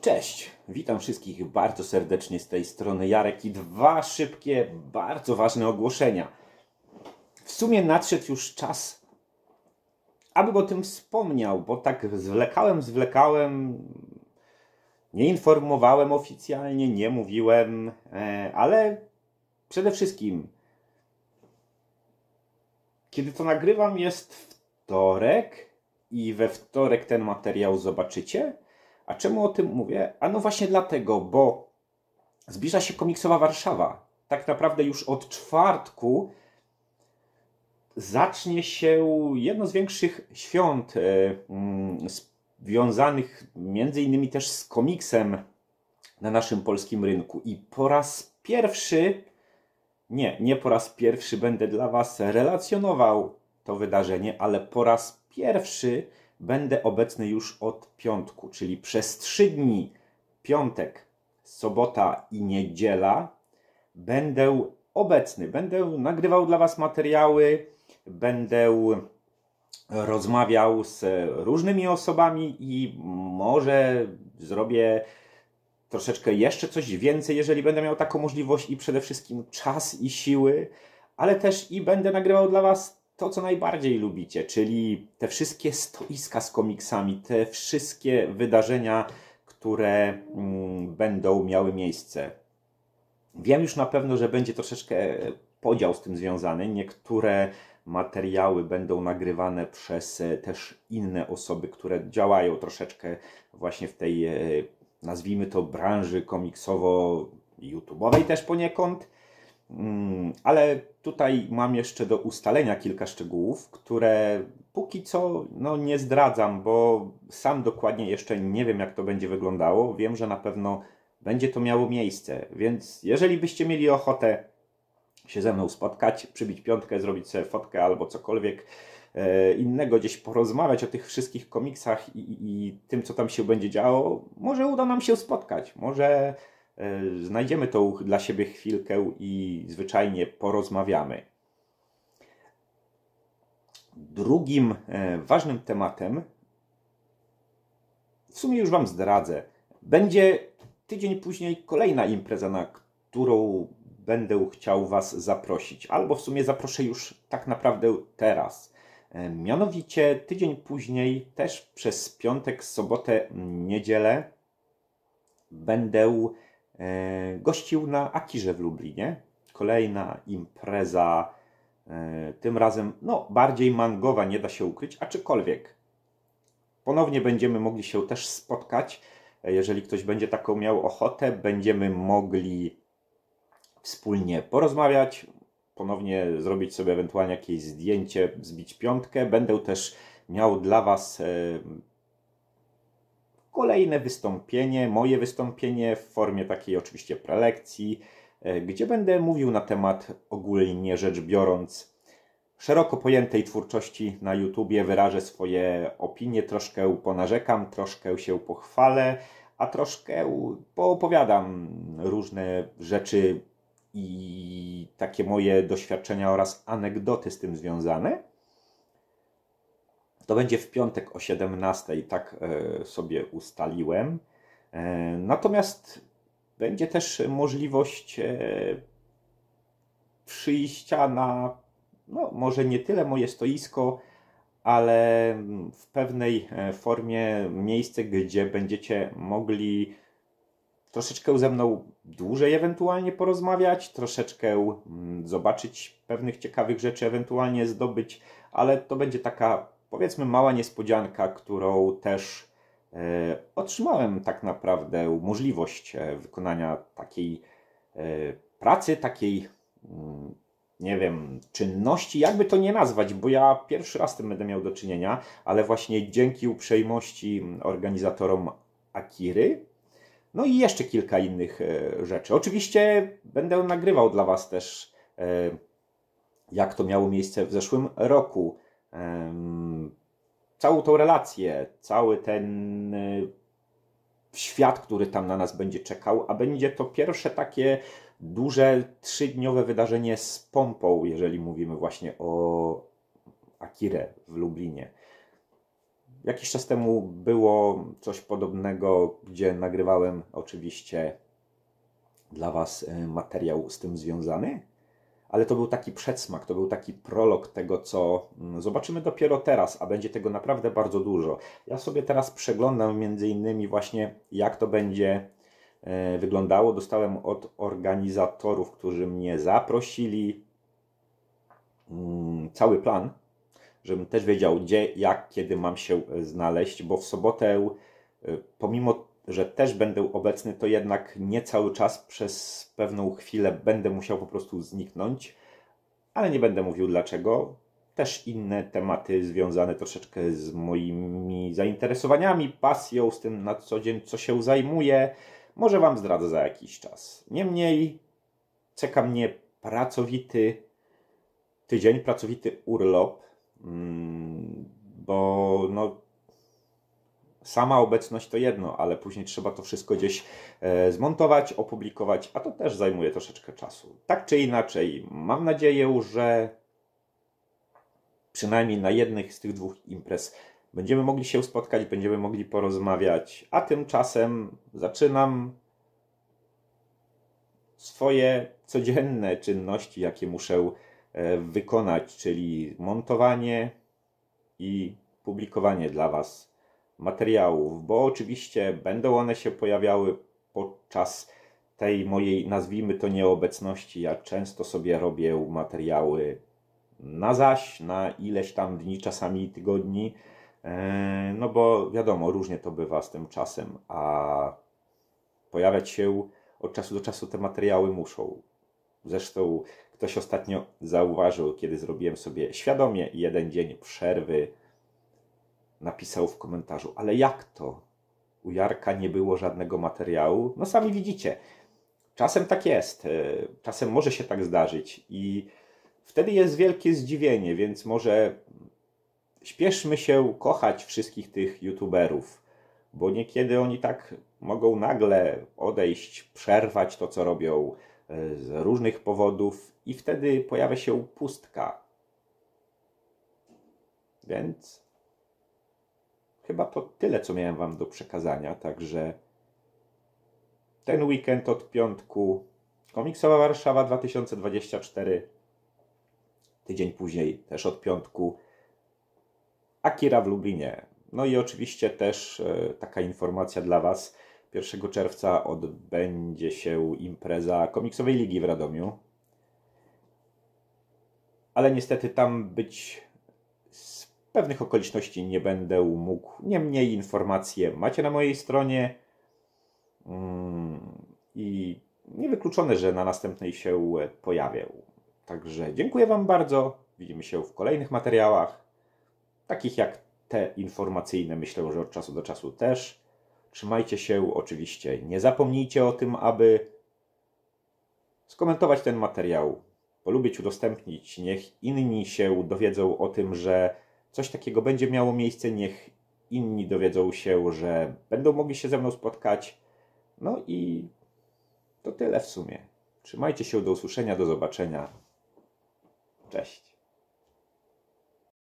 Cześć, witam wszystkich bardzo serdecznie z tej strony Jarek i dwa szybkie, bardzo ważne ogłoszenia. W sumie nadszedł już czas, abym o tym wspomniał, bo tak zwlekałem, zwlekałem, nie informowałem oficjalnie, nie mówiłem, e, ale przede wszystkim, kiedy to nagrywam, jest wtorek i we wtorek ten materiał zobaczycie. A czemu o tym mówię? A no właśnie dlatego, bo zbliża się komiksowa Warszawa. Tak naprawdę już od czwartku zacznie się jedno z większych świąt y, mm, związanych między innymi też z komiksem na naszym polskim rynku. I po raz pierwszy, nie, nie po raz pierwszy będę dla Was relacjonował to wydarzenie, ale po raz pierwszy będę obecny już od piątku, czyli przez trzy dni, piątek, sobota i niedziela, będę obecny, będę nagrywał dla Was materiały, będę rozmawiał z różnymi osobami i może zrobię troszeczkę jeszcze coś więcej, jeżeli będę miał taką możliwość i przede wszystkim czas i siły, ale też i będę nagrywał dla Was to, co najbardziej lubicie, czyli te wszystkie stoiska z komiksami, te wszystkie wydarzenia, które mm, będą miały miejsce. Wiem już na pewno, że będzie troszeczkę e, podział z tym związany. Niektóre materiały będą nagrywane przez e, też inne osoby, które działają troszeczkę właśnie w tej, e, nazwijmy to, branży komiksowo-YouTube'owej też poniekąd. Mm, ale tutaj mam jeszcze do ustalenia kilka szczegółów, które póki co no, nie zdradzam, bo sam dokładnie jeszcze nie wiem, jak to będzie wyglądało. Wiem, że na pewno będzie to miało miejsce, więc jeżeli byście mieli ochotę się ze mną spotkać, przybić piątkę, zrobić sobie fotkę albo cokolwiek e, innego, gdzieś porozmawiać o tych wszystkich komiksach i, i, i tym, co tam się będzie działo, może uda nam się spotkać, może E, znajdziemy tą dla siebie chwilkę i zwyczajnie porozmawiamy. Drugim e, ważnym tematem, w sumie już Wam zdradzę, będzie tydzień później kolejna impreza, na którą będę chciał Was zaprosić, albo w sumie zaproszę już tak naprawdę teraz. E, mianowicie tydzień później, też przez piątek, sobotę, niedzielę, będę E, gościł na Akirze w Lublinie. Kolejna impreza, e, tym razem no, bardziej mangowa, nie da się ukryć, aczkolwiek ponownie będziemy mogli się też spotkać. E, jeżeli ktoś będzie taką miał ochotę, będziemy mogli wspólnie porozmawiać, ponownie zrobić sobie ewentualnie jakieś zdjęcie, zbić piątkę. Będę też miał dla Was kolejne wystąpienie, moje wystąpienie w formie takiej oczywiście prelekcji, e, gdzie będę mówił na temat ogólnie rzecz biorąc szeroko pojętej twórczości na YouTubie, wyrażę swoje opinie, troszkę ponarzekam, troszkę się pochwalę, a troszkę poopowiadam różne rzeczy i takie moje doświadczenia oraz anegdoty z tym związane. To będzie w piątek o 17, tak e, sobie ustaliłem. E, natomiast będzie też możliwość e, przyjścia na, no może nie tyle moje stoisko, ale w pewnej formie miejsce, gdzie będziecie mogli troszeczkę ze mną dłużej ewentualnie porozmawiać, troszeczkę mm, zobaczyć pewnych ciekawych rzeczy, ewentualnie zdobyć, ale to będzie taka powiedzmy mała niespodzianka, którą też e, otrzymałem tak naprawdę możliwość e, wykonania takiej e, pracy, takiej mm, nie wiem, czynności, jakby to nie nazwać, bo ja pierwszy raz tym będę miał do czynienia, ale właśnie dzięki uprzejmości organizatorom Akiry, no i jeszcze kilka innych rzeczy. Oczywiście będę nagrywał dla Was też, jak to miało miejsce w zeszłym roku całą tą relację, cały ten y, świat, który tam na nas będzie czekał, a będzie to pierwsze takie duże trzydniowe wydarzenie z pompą, jeżeli mówimy właśnie o Akire w Lublinie. Jakiś czas temu było coś podobnego, gdzie nagrywałem oczywiście dla Was y, materiał z tym związany ale to był taki przedsmak, to był taki prolog tego, co mm, zobaczymy dopiero teraz, a będzie tego naprawdę bardzo dużo. Ja sobie teraz przeglądam między innymi właśnie, jak to będzie e, wyglądało. Dostałem od organizatorów, którzy mnie zaprosili, mm, cały plan, żebym też wiedział, gdzie, jak, kiedy mam się e, znaleźć, bo w sobotę, e, pomimo że też będę obecny, to jednak nie cały czas, przez pewną chwilę będę musiał po prostu zniknąć, ale nie będę mówił dlaczego. Też inne tematy związane troszeczkę z moimi zainteresowaniami, pasją, z tym na co dzień, co się zajmuję, może Wam zdradzę za jakiś czas. Niemniej czeka mnie pracowity tydzień, pracowity urlop, mm, bo no, sama obecność to jedno, ale później trzeba to wszystko gdzieś e, zmontować, opublikować, a to też zajmuje troszeczkę czasu. Tak czy inaczej, mam nadzieję, że przynajmniej na jednych z tych dwóch imprez będziemy mogli się spotkać, będziemy mogli porozmawiać, a tymczasem zaczynam swoje codzienne czynności, jakie muszę e, wykonać, czyli montowanie i publikowanie dla Was materiałów, bo oczywiście będą one się pojawiały podczas tej mojej, nazwijmy to nieobecności. Ja często sobie robię materiały na zaś, na ileś tam dni, czasami tygodni, e, no bo wiadomo, różnie to bywa z tym czasem, a pojawiać się od czasu do czasu te materiały muszą. Zresztą ktoś ostatnio zauważył, kiedy zrobiłem sobie świadomie jeden dzień przerwy napisał w komentarzu, ale jak to? U Jarka nie było żadnego materiału. No sami widzicie, czasem tak jest, e, czasem może się tak zdarzyć i wtedy jest wielkie zdziwienie, więc może śpieszmy się kochać wszystkich tych youtuberów, bo niekiedy oni tak mogą nagle odejść, przerwać to, co robią e, z różnych powodów i wtedy pojawia się pustka. Więc chyba to tyle, co miałem Wam do przekazania. Także ten weekend od piątku Komiksowa Warszawa 2024. Tydzień później, też od piątku, Akira w Lublinie. No i oczywiście też e, taka informacja dla Was. 1 czerwca odbędzie się impreza Komiksowej Ligi w Radomiu. Ale niestety tam być z Pewnych okoliczności nie będę mógł. Niemniej informacje macie na mojej stronie. Mm, I niewykluczone, że na następnej się pojawię. Także dziękuję Wam bardzo. Widzimy się w kolejnych materiałach, takich jak te informacyjne, myślę, że od czasu do czasu też. Trzymajcie się oczywiście. Nie zapomnijcie o tym, aby skomentować ten materiał, polubić, udostępnić. Niech inni się dowiedzą o tym, że coś takiego będzie miało miejsce, niech inni dowiedzą się, że będą mogli się ze mną spotkać. No i to tyle w sumie. Trzymajcie się, do usłyszenia, do zobaczenia. Cześć.